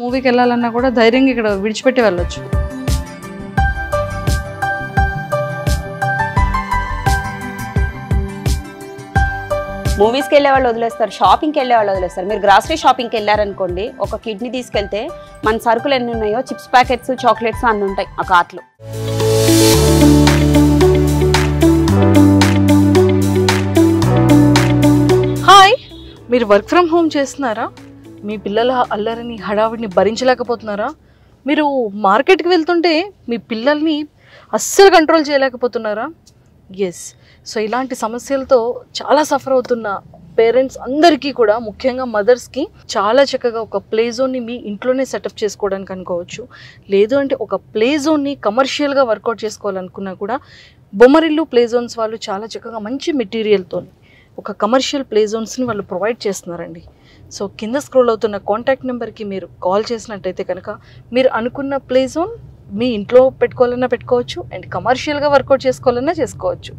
మూవీకి వెళ్ళాలన్నా కూడా ధైర్యంగా ఇక్కడ విడిచిపెట్టి వెళ్ళొచ్చు మూవీస్కి వెళ్ళే వాళ్ళు వదిలేస్తారు షాపింగ్కి వెళ్ళే వాళ్ళు వదిలేస్తారు మీరు గ్రాసరీ షాపింగ్కి వెళ్ళారనుకోండి ఒక కిడ్నీ తీసుకెళ్తే మన సరుకులు ఎన్ని ఉన్నాయో చిప్స్ ప్యాకెట్స్ చాక్లెట్స్ అన్నీ ఉంటాయి ఆ కార్ట్లో హాయ్ మీరు వర్క్ ఫ్రమ్ హోమ్ చేస్తున్నారా మీ పిల్లల అల్లరిని హడావిడిని భరించలేకపోతున్నారా మీరు మార్కెట్కి వెళ్తుంటే మీ పిల్లల్ని అస్సలు కంట్రోల్ చేయలేకపోతున్నారా ఎస్ సో ఇలాంటి సమస్యలతో చాలా సఫర్ అవుతున్న పేరెంట్స్ అందరికీ కూడా ముఖ్యంగా మదర్స్కి చాలా చక్కగా ఒక ప్లే జోన్ని మీ ఇంట్లోనే సెటప్ చేసుకోవడానికి అనుకోవచ్చు లేదు అంటే ఒక ప్లే జోన్ని కమర్షియల్గా వర్కౌట్ చేసుకోవాలనుకున్నా కూడా బొమ్మరిల్లు ప్లే జోన్స్ వాళ్ళు చాలా చక్కగా మంచి మెటీరియల్తో ఒక కమర్షియల్ ప్లే జోన్స్ని వాళ్ళు ప్రొవైడ్ చేస్తున్నారండి సో కింద స్క్రోల్ అవుతున్న కాంటాక్ట్ నెంబర్కి మీరు కాల్ చేసినట్టయితే కనుక మీరు అనుకున్న ప్లేజోన్ మీ ఇంట్లో పెట్టుకోవాలన్నా పెట్టుకోవచ్చు అండ్ కమర్షియల్గా వర్కౌట్ చేసుకోవాలన్నా చేసుకోవచ్చు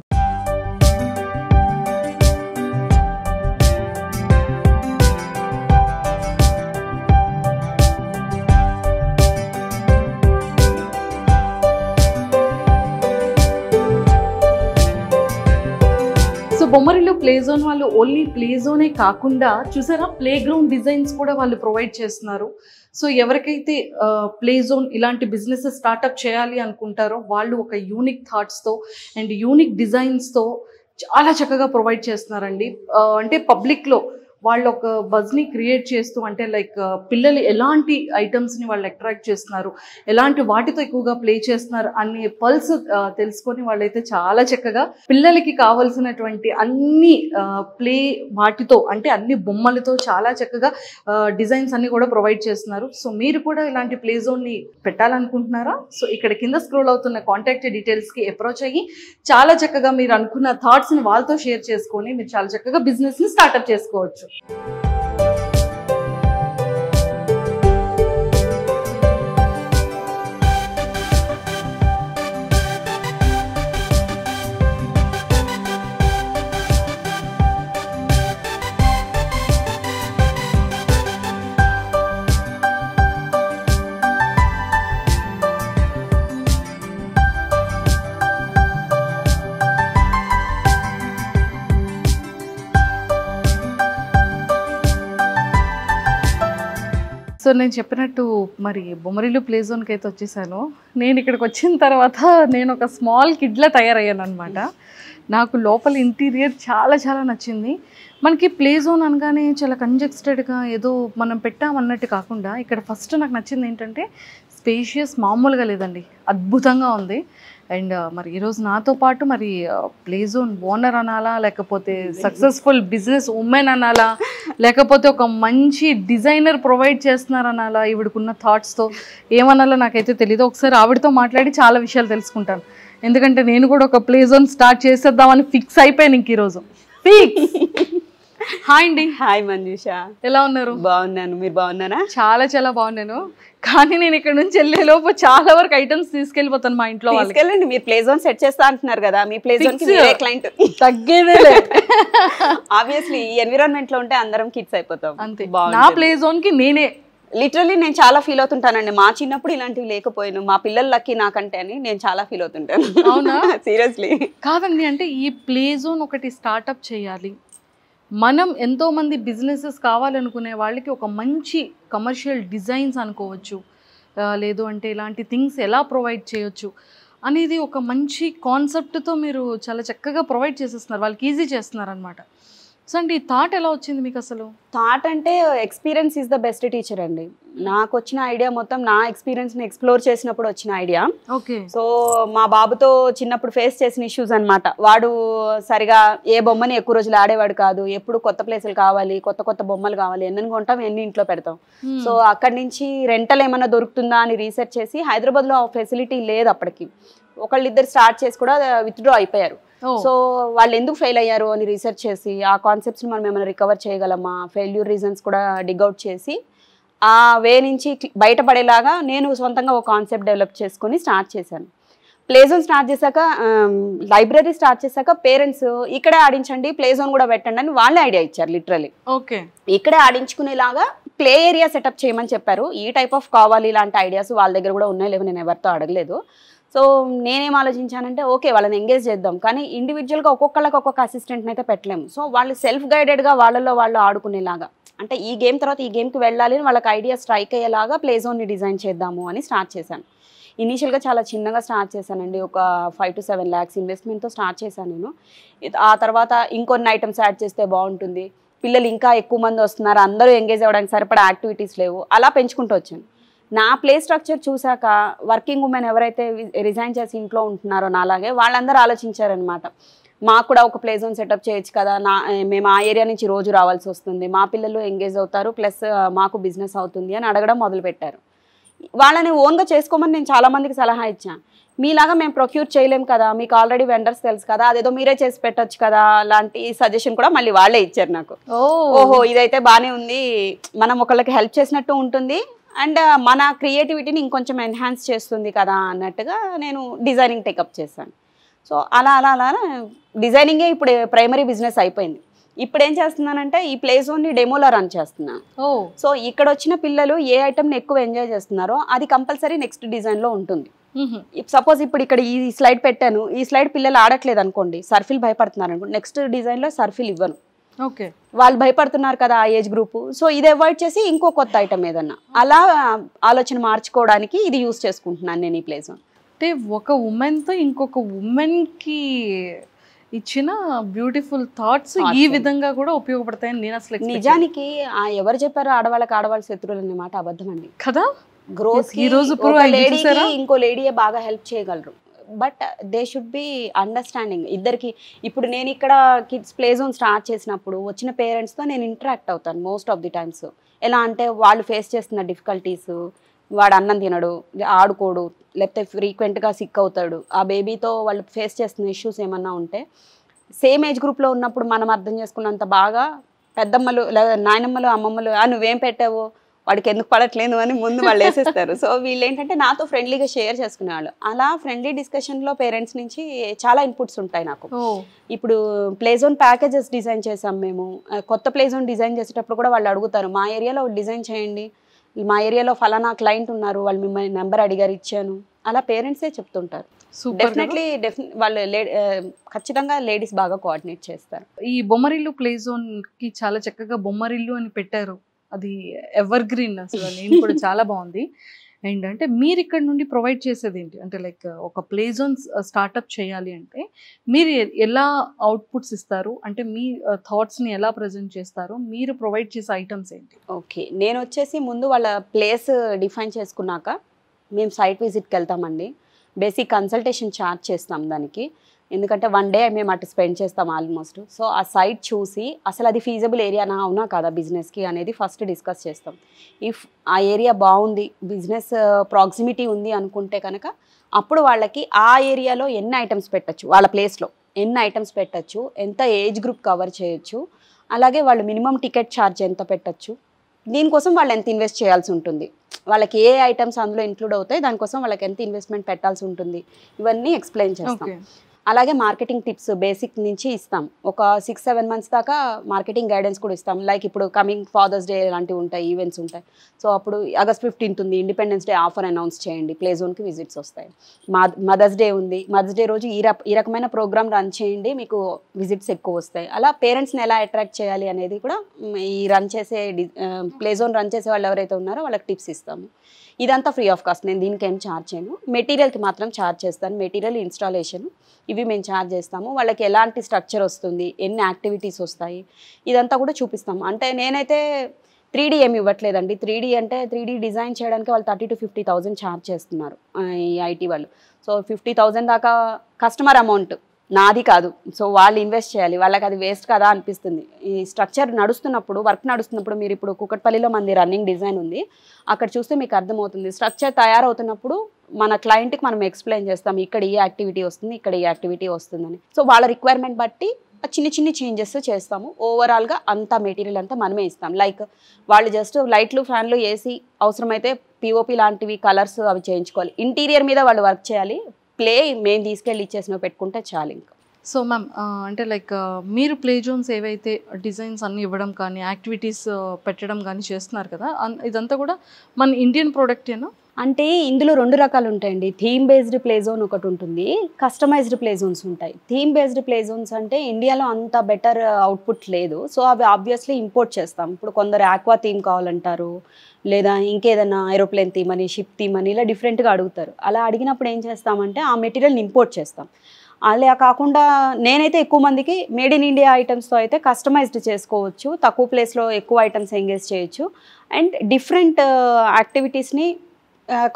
ప్లే జోన్ వాళ్ళు ఓన్లీ ప్లే జోనే కాకుండా చూసారా ప్లే గ్రౌండ్ డిజైన్స్ కూడా వాళ్ళు ప్రొవైడ్ చేస్తున్నారు సో ఎవరికైతే ప్లే జోన్ ఇలాంటి బిజినెస్ స్టార్టప్ చేయాలి అనుకుంటారో వాళ్ళు ఒక యూనిక్ థాట్స్తో అండ్ యూనిక్ డిజైన్స్తో చాలా చక్కగా ప్రొవైడ్ చేస్తున్నారండి అంటే పబ్లిక్లో వాళ్ళు ఒక బజ్ని క్రియేట్ చేస్తూ అంటే లైక్ uh, పిల్లలు ఎలాంటి ఐటమ్స్ని వాళ్ళు అట్రాక్ట్ చేస్తున్నారు ఎలాంటి వాటితో ఎక్కువగా ప్లే చేస్తున్నారు అనే పల్స్ uh, తెలుసుకొని వాళ్ళైతే చాలా చక్కగా పిల్లలకి కావలసినటువంటి అన్ని ప్లే uh, వాటితో అంటే అన్ని బొమ్మలతో చాలా చక్కగా డిజైన్స్ అన్ని కూడా ప్రొవైడ్ చేస్తున్నారు సో మీరు కూడా ఇలాంటి ప్లే జోన్ని పెట్టాలనుకుంటున్నారా సో ఇక్కడ కింద స్క్రోల్ అవుతున్న కాంటాక్ట్ డీటెయిల్స్కి అప్రోచ్ అయ్యి చాలా చక్కగా మీరు అనుకున్న థాట్స్ని వాళ్ళతో షేర్ చేసుకొని మీరు చాలా చక్కగా బిజినెస్ని స్టార్ట్అప్ చేసుకోవచ్చు you సో నేను చెప్పినట్టు మరి బొమ్మరిలు ప్లే జోన్కి అయితే వచ్చేసాను నేను ఇక్కడికి వచ్చిన తర్వాత నేను ఒక స్మాల్ కిడ్లా తయారయ్యాను అనమాట నాకు లోపల ఇంటీరియర్ చాలా చాలా నచ్చింది మనకి ప్లే జోన్ అనగానే చాలా కంజెక్స్టెడ్గా ఏదో మనం పెట్టామన్నట్టు కాకుండా ఇక్కడ ఫస్ట్ నాకు నచ్చింది ఏంటంటే స్పేషియస్ మామూలుగా లేదండి అద్భుతంగా ఉంది అండ్ మరి ఈరోజు నాతో పాటు మరి ప్లేజోన్ ఓనర్ అనాలా లేకపోతే సక్సెస్ఫుల్ బిజినెస్ ఉమెన్ అనాలా లేకపోతే ఒక మంచి డిజైనర్ ప్రొవైడ్ చేస్తున్నారు చేస్తున్నారనాలా ఈవిడకున్న థాట్స్తో ఏమనాలో నాకైతే తెలియదు ఒకసారి ఆవిడతో మాట్లాడి చాలా విషయాలు తెలుసుకుంటాను ఎందుకంటే నేను కూడా ఒక ప్లేజోన్ స్టార్ట్ చేసేద్దామని ఫిక్స్ అయిపోయాను ఇంక ఈరోజు ఫిక్స్ హాయ్ అండి హాయ్ మంజుష ఎలా ఉన్నారు బాగున్నాను మీరు బాగున్నారా చాలా చాలా బాగున్నాను కానీ నేను ఇక్కడ నుంచి వెళ్ళే లోపు చాలా వరకు ఐటమ్స్ తీసుకెళ్ళిపోతాను మా ఇంట్లో తీసుకెళ్ళండి మీరు ప్లే జోన్ సెట్ చేస్తా అంటున్నారు కదా మీ ప్లే జోన్ క్లయింట్ తగ్గేదే ఆబ్వియస్లీ ఈ ఎన్విరాన్మెంట్ లో ఉంటే అందరం కిట్స్ అయిపోతాం అంతే నా ప్లే జోన్ కి నేనే లిటరలీ నేను చాలా ఫీల్ అవుతుంటానండి మా చిన్నప్పుడు ఇలాంటివి లేకపోయాను మా పిల్లలకి నాకంటే అని నేను చాలా ఫీల్ అవుతుంటాను అవునా సీరియస్లీ కాదండి అంటే ఈ ప్లే జోన్ ఒకటి స్టార్ట్అప్ చేయాలి మనం ఎంతోమంది బిజినెసెస్ కావాలనుకునే వాళ్ళకి ఒక మంచి కమర్షియల్ డిజైన్స్ అనుకోవచ్చు లేదు అంటే ఇలాంటి థింగ్స్ ఎలా ప్రొవైడ్ చేయొచ్చు అనేది ఒక మంచి కాన్సెప్ట్తో మీరు చాలా చక్కగా ప్రొవైడ్ చేసేస్తున్నారు వాళ్ళకి ఈజీ చేస్తున్నారు అనమాట సో అండి థాట్ ఎలా వచ్చింది మీకు అసలు థాట్ అంటే experience is the best teacher అండి నాకు వచ్చిన ఐడియా మొత్తం నా ఎక్స్పీరియన్స్ ని ఎక్స్ప్లోర్ చేసినప్పుడు వచ్చిన ఐడియా ఓకే సో మా బాబుతో చిన్నప్పుడు ఫేస్ చేసిన ఇష్యూస్ అనమాట వాడు సరిగా ఏ బొమ్మని ఎక్కువ రోజులు ఆడేవాడు కాదు ఎప్పుడు కొత్త ప్లేసులు కావాలి కొత్త కొత్త బొమ్మలు కావాలి ఎన్ని కొంటాం ఎన్ని ఇంట్లో పెడతాం hmm. సో అక్కడి నుంచి రెంటల్ ఏమైనా దొరుకుతుందా అని రీసెర్చ్ చేసి హైదరాబాద్లో ఆ ఫెసిలిటీ లేదు అప్పటికి ఒకళ్ళిద్దరు స్టార్ట్ చేసి కూడా విత్డ్రా అయిపోయారు సో వాళ్ళు ఎందుకు ఫెయిల్ అయ్యారు అని రీసెర్చ్ చేసి ఆ కాన్సెప్ట్స్ని మనం ఏమైనా రికవర్ చేయగలమా ఫెయిల్యూర్ రీజన్స్ కూడా డిగౌట్ చేసి ఆ వే నుంచి బయటపడేలాగా నేను సొంతంగా ఒక కాన్సెప్ట్ డెవలప్ చేసుకొని స్టార్ట్ చేశాను ప్లేజోన్ స్టార్ట్ చేశాక లైబ్రరీ స్టార్ట్ చేశాక పేరెంట్స్ ఇక్కడే ఆడించండి ప్లేజోన్ కూడా పెట్టండి అని వాళ్ళే ఐడియా ఇచ్చారు లిటరలీ ఓకే ఇక్కడే ఆడించుకునేలాగా ప్లే ఏరియా సెటప్ చేయమని చెప్పారు ఈ టైప్ ఆఫ్ కావాలి ఇలాంటి ఐడియాస్ వాళ్ళ దగ్గర కూడా ఉన్నాయి లేవు నేను ఎవరితో అడగలేదు సో నేనేం ఆలోచించానంటే ఓకే వాళ్ళని ఎంగేజ్ చేద్దాం కానీ ఇండివిజువల్గా ఒక్కొక్కళ్ళకి ఒక్కొక్క అసిస్టెంట్ని అయితే పెట్టలేము సో వాళ్ళు సెల్ఫ్ గైడెడ్గా వాళ్ళలో వాళ్ళు ఆడుకునేలాగా అంటే ఈ గేమ్ తర్వాత ఈ గేమ్కి వెళ్ళాలి అని వాళ్ళకి ఐడియా స్ట్రైక్ అయ్యేలాగా ప్లే జోన్ని డిజైన్ చేద్దాము అని స్టార్ట్ చేశాను ఇనీషియల్గా చాలా చిన్నగా స్టార్ట్ చేశానండి ఒక ఫైవ్ టు సెవెన్ ల్యాక్స్ ఇన్వెస్ట్మెంట్తో స్టార్ట్ చేశాను నేను ఆ తర్వాత ఇంకొన్ని ఐటమ్స్ యాడ్ చేస్తే బాగుంటుంది పిల్లలు ఇంకా ఎక్కువ మంది వస్తున్నారు అందరూ ఎంగేజ్ అవ్వడానికి సరిపడా యాక్టివిటీస్ లేవు అలా పెంచుకుంటూ వచ్చాను నా ప్లే స్ట్రక్చర్ చూశాక వర్కింగ్ ఉమెన్ ఎవరైతే రిజైన్ చేసి ఇంట్లో ఉంటున్నారో నాలాగే వాళ్ళందరూ ఆలోచించారనమాట మాకు కూడా ఒక ప్లే జోన్ సెటప్ చేయొచ్చు కదా నా మేము ఆ ఏరియా నుంచి రోజు రావాల్సి వస్తుంది మా పిల్లలు ఎంగేజ్ అవుతారు ప్లస్ మాకు బిజినెస్ అవుతుంది అని అడగడం మొదలుపెట్టారు వాళ్ళని ఓన్గా చేసుకోమని నేను చాలామందికి సలహా ఇచ్చాను మీలాగా మేము ప్రొక్యూర్ చేయలేము కదా మీకు ఆల్రెడీ వెండర్స్ తెలుసు కదా అదేదో మీరే చేసి పెట్టచ్చు కదా లాంటి సజెషన్ కూడా మళ్ళీ వాళ్ళే ఇచ్చారు నాకు ఓహో ఇదైతే బాగానే ఉంది మనం ఒకళ్ళకి హెల్ప్ చేసినట్టు ఉంటుంది అండ్ మన క్రియేటివిటీని ఇంకొంచెం ఎన్హాన్స్ చేస్తుంది కదా అన్నట్టుగా నేను డిజైనింగ్ టేకప్ చేశాను సో అలా అలా అలా డిజైనింగే ఇప్పుడు ప్రైమరీ బిజినెస్ అయిపోయింది ఇప్పుడు ఏం చేస్తున్నానంటే ఈ ప్లే జోన్ని డెమోలో రన్ చేస్తున్నాను సో ఇక్కడ వచ్చిన పిల్లలు ఏ ఐటమ్ని ఎక్కువ ఎంజాయ్ చేస్తున్నారో అది కంపల్సరీ నెక్స్ట్ డిజైన్లో ఉంటుంది సపోజ్ ఇప్పుడు ఇక్కడ ఈ స్లైడ్ పెట్టాను ఈ స్లైడ్ పిల్లలు ఆడట్లేదు అనుకోండి సర్ఫిల్ భయపడుతున్నారు అనుకోండి నెక్స్ట్ డిజైన్లో సర్ఫిల్ ఇవ్వను ఓకే వాళ్ళు భయపడుతున్నారు కదా ఆ ఏజ్ గ్రూప్ సో ఇది అవాయిడ్ చేసి ఇంకో కొత్త ఐటమ్ ఏదన్నా అలా ఆలోచన మార్చుకోవడానికి ఇది యూస్ చేసుకుంటున్నాను నేను ఈ ప్లేస్ అంటే ఒక ఉమెన్తో ఇంకొక ఉమెన్కి ఇచ్చిన బ్యూటిఫుల్ థాట్స్ ఈ విధంగా కూడా ఉపయోగపడతాయని నేను అసలు నిజానికి ఎవరు చెప్పారు ఆడవాళ్ళకి ఆడవాళ్ళ శత్రువులు అనే అబద్ధం అండి కదా గ్రోత్ ఈ రోజు ఇంకో లేడీయే బాగా హెల్ప్ చేయగలరు but they should be understanding ఇద్దరికి ఇప్పుడు నేను ఇక్కడ కిడ్స్ ప్లే జోన్ స్టార్ట్ చేసినప్పుడు వచ్చిన పేరెంట్స్తో నేను ఇంటరాక్ట్ అవుతాను మోస్ట్ ఆఫ్ ది టైమ్స్ ఎలా అంటే వాళ్ళు ఫేస్ చేస్తున్న డిఫికల్టీస్ వాడు అన్నం తినడు ఆడుకోడు లేకపోతే ఫ్రీక్వెంట్గా సిక్ అవుతాడు ఆ బేబీతో వాళ్ళు ఫేస్ చేస్తున్న ఇష్యూస్ ఏమన్నా ఉంటే సేమ్ ఏజ్ గ్రూప్లో ఉన్నప్పుడు మనం అర్థం చేసుకున్నంత బాగా పెద్దమ్మలు లేదా నాయనమ్మలు అమ్మమ్మలు నువ్వేం పెట్టావు వాడికి ఎందుకు పడట్లేదు అని ముందు వాళ్ళు వేసేస్తారు సో వీళ్ళు ఏంటంటే నాతో ఫ్రెండ్లీగా షేర్ చేసుకునేవాళ్ళు అలా ఫ్రెండ్లీ డిస్కషన్లో పేరెంట్స్ నుంచి చాలా ఇన్పుట్స్ ఉంటాయి నాకు ఇప్పుడు ప్లే జోన్ ప్యాకేజెస్ డిజైన్ చేసాం మేము కొత్త ప్లే జోన్ డిజైన్ చేసేటప్పుడు కూడా వాళ్ళు అడుగుతారు మా ఏరియాలో డిజైన్ చేయండి మా ఏరియాలో ఫలానా క్లయింట్ ఉన్నారు వాళ్ళు మిమ్మల్ని నెంబర్ అడిగారు ఇచ్చాను అలా పేరెంట్సే చెప్తుంటారు డెఫినెట్లీ వాళ్ళు ఖచ్చితంగా లేడీస్ బాగా కోఆర్డినేట్ చేస్తారు ఈ బొమ్మరిల్లు ప్లే జోన్ కి చాలా చక్కగా బొమ్మరిల్లు అని పెట్టారు అది ఎవర్ గ్రీన్ అసలు నేను కూడా చాలా బాగుంది అండ్ అంటే మీరు ఇక్కడ నుండి ప్రొవైడ్ చేసేది ఏంటి అంటే లైక్ ఒక ప్లే జోన్ స్టార్ట్అప్ చేయాలి అంటే మీరు ఎలా అవుట్పుట్స్ ఇస్తారు అంటే మీ థాట్స్ని ఎలా ప్రజెంట్ చేస్తారు మీరు ప్రొవైడ్ చేసే ఐటమ్స్ ఏంటి ఓకే నేను వచ్చేసి ముందు వాళ్ళ ప్లేస్ డిఫైన్ చేసుకున్నాక మేము సైట్ విజిట్కి వెళ్తామండి బేసిక్ కన్సల్టేషన్ ఛార్జ్ చేస్తాం దానికి ఎందుకంటే వన్ డే మేము అటు స్పెండ్ చేస్తాం ఆల్మోస్ట్ సో ఆ సైట్ చూసి అసలు అది ఫీజబుల్ ఏరియానా అవునా కదా బిజినెస్కి అనేది ఫస్ట్ డిస్కస్ చేస్తాం ఇఫ్ ఆ ఏరియా బాగుంది బిజినెస్ ప్రాక్సిమిటీ uh, ఉంది అనుకుంటే కనుక అప్పుడు వాళ్ళకి ఆ ఏరియాలో ఎన్ని ఐటమ్స్ పెట్టచ్చు వాళ్ళ ప్లేస్లో ఎన్ని ఐటమ్స్ పెట్టచ్చు ఎంత ఏజ్ గ్రూప్ కవర్ చేయొచ్చు అలాగే వాళ్ళు మినిమం టికెట్ ఛార్జ్ ఎంత పెట్టచ్చు దీనికోసం వాళ్ళు ఎంత ఇన్వెస్ట్ చేయాల్సి ఉంటుంది వాళ్ళకి ఏ ఐటమ్స్ అందులో ఇంక్లూడ్ అవుతాయి దానికోసం వాళ్ళకి ఎంత ఇన్వెస్ట్మెంట్ పెట్టాల్సి ఉంటుంది ఇవన్నీ ఎక్స్ప్లెయిన్ చేస్తాం అలాగే మార్కెటింగ్ టిప్స్ బేసిక్ నుంచి ఇస్తాం ఒక సిక్స్ సెవెన్ మంత్స్ దాకా మార్కెటింగ్ గైడెన్స్ కూడా ఇస్తాం లైక్ ఇప్పుడు కమింగ్ ఫాదర్స్ డే లాంటివి ఉంటాయి ఈవెంట్స్ ఉంటాయి సో అప్పుడు ఆగస్ట్ ఫిఫ్టీన్త్ ఉంది ఇండిపెండెన్స్ డే ఆఫర్ అనౌన్స్ చేయండి ప్లే జోన్కి విజిట్స్ వస్తాయి మదర్స్ డే ఉంది మదర్స్ డే రోజు ఈ ఈ రకమైన ప్రోగ్రామ్ రన్ చేయండి మీకు విజిట్స్ ఎక్కువ వస్తాయి అలా పేరెంట్స్ని ఎలా అట్రాక్ట్ చేయాలి అనేది కూడా ఈ రన్ చేసే ప్లే జోన్ రన్ చేసే వాళ్ళు ఎవరైతే ఉన్నారో వాళ్ళకి టిప్స్ ఇస్తాము ఇదంతా ఫ్రీ ఆఫ్ కాస్ట్ నేను దీనికి ఏం ఛార్జ్ చేయను మెటీరియల్కి మాత్రం ఛార్జ్ చేస్తాను మెటీరియల్ ఇన్స్టాలేషన్ ఇవి మేము ఛార్జ్ చేస్తాము వాళ్ళకి ఎలాంటి స్ట్రక్చర్ వస్తుంది ఎన్ని యాక్టివిటీస్ వస్తాయి ఇదంతా కూడా చూపిస్తాము అంటే నేనైతే త్రీ డీ ఏమి ఇవ్వట్లేదండి త్రీ డీ అంటే త్రీ డీ డిజైన్ చేయడానికి వాళ్ళు thirty to fifty thousand charge చేస్తున్నారు ఈ ఐటీ వాళ్ళు సో ఫిఫ్టీ థౌజండ్ దాకా కస్టమర్ అమౌంట్ నాది కాదు సో వాళ్ళు ఇన్వెస్ట్ చేయాలి వాళ్ళకి అది వేస్ట్ కదా అనిపిస్తుంది ఈ స్ట్రక్చర్ నడుస్తున్నప్పుడు వర్క్ నడుస్తున్నప్పుడు మీరు ఇప్పుడు కుక్కట్పల్లిలో మంది రన్నింగ్ డిజైన్ ఉంది అక్కడ చూస్తే మీకు అర్థమవుతుంది స్ట్రక్చర్ తయారవుతున్నప్పుడు మన క్లయింట్కి మనం ఎక్స్ప్లెయిన్ చేస్తాం ఇక్కడ ఈ యాక్టివిటీ వస్తుంది ఇక్కడ ఈ యాక్టివిటీ వస్తుందని సో వాళ్ళ రిక్వైర్మెంట్ బట్టి చిన్ని చిన్ని చేంజెస్ చేస్తాము ఓవరాల్గా అంతా మెటీరియల్ అంతా మనమే ఇస్తాం లైక్ వాళ్ళు జస్ట్ లైట్లు ఫ్యాన్లు ఏసీ అవసరమైతే పిఓపి లాంటివి కలర్స్ అవి చేయించుకోవాలి ఇంటీరియర్ మీద వాళ్ళు వర్క్ చేయాలి ప్లే మేము తీసుకెళ్ళి ఇచ్చేసిన పెట్టుకుంటే చాలు ఇంకా సో మ్యామ్ అంటే లైక్ మీరు ప్లే జోన్స్ ఏవైతే డిజైన్స్ అన్నీ ఇవ్వడం కానీ యాక్టివిటీస్ పెట్టడం కానీ చేస్తున్నారు కదా ఇదంతా కూడా మన ఇండియన్ ప్రోడక్టేనా అంటే ఇందులో రెండు రకాలు ఉంటాయండి థీమ్ బేస్డ్ ప్లే జోన్ ఒకటి ఉంటుంది కస్టమైజ్డ్ ప్లే జోన్స్ ఉంటాయి థీమ్ బేస్డ్ ప్లే జోన్స్ అంటే ఇండియాలో అంత బెటర్ అవుట్పుట్ లేదు సో అవి ఆబ్వియస్లీ ఇంపోర్ట్ చేస్తాం ఇప్పుడు కొందరు ఆక్వా థీమ్ కావాలంటారు లేదా ఇంకేదైనా ఏరోప్లేన్ థీమ్ అని షిప్ థీమ్ అని ఇలా డిఫరెంట్గా అడుగుతారు అలా అడిగినప్పుడు ఏం చేస్తామంటే ఆ మెటీరియల్ని ఇంపోర్ట్ చేస్తాం అలా కాకుండా నేనైతే ఎక్కువ మందికి మేడ్ ఇన్ ఇండియా ఐటమ్స్తో అయితే కస్టమైజ్డ్ చేసుకోవచ్చు తక్కువ ప్లేస్లో ఎక్కువ ఐటమ్స్ ఎంగేజ్ చేయొచ్చు అండ్ డిఫరెంట్ యాక్టివిటీస్ని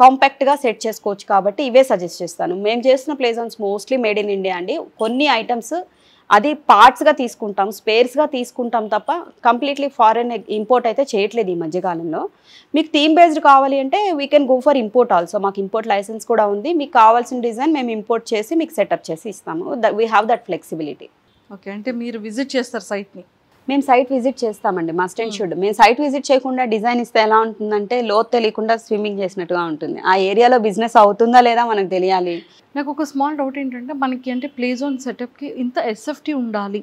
కాంపాక్ట్గా సెట్ చేసుకోవచ్చు కాబట్టి ఇవే సజెస్ట్ చేస్తాను మేము చేస్తున్న play zones mostly made in India అండి కొన్ని ఐటమ్స్ అది పార్ట్స్గా తీసుకుంటాం స్పేర్స్గా తీసుకుంటాం తప్ప కంప్లీట్లీ ఫారెన్ ఇంపోర్ట్ అయితే చేయట్లేదు ఈ మధ్యకాలంలో మీకు థీమ్ బేస్డ్ కావాలి అంటే we can go for import also మాకు ఇంపోర్ట్ లైసెన్స్ కూడా ఉంది మీకు కావాల్సిన డిజైన్ మేము ఇంపోర్ట్ చేసి మీకు సెటప్ చేసి ఇస్తాము we have that flexibility okay అంటే మీరు విజిట్ చేస్తారు సైట్ని మేము సైట్ విజిట్ చేస్తామండి మస్ట్ అండ్ షుడ్ మేము సైట్ విజిట్ చేయకుండా డిజైన్ ఇస్తే ఎలా ఉంటుందంటే లోత్ తెలియకుండా స్విమ్మింగ్ చేసినట్టుగా ఉంటుంది ఆ ఏరియాలో బిజినెస్ అవుతుందా లేదా మనకు తెలియాలి నాకు ఒక స్మాల్ డౌట్ ఏంటంటే మనకి అంటే ప్లే జోన్ సెటప్కి ఇంత ఎస్ఎఫ్టీ ఉండాలి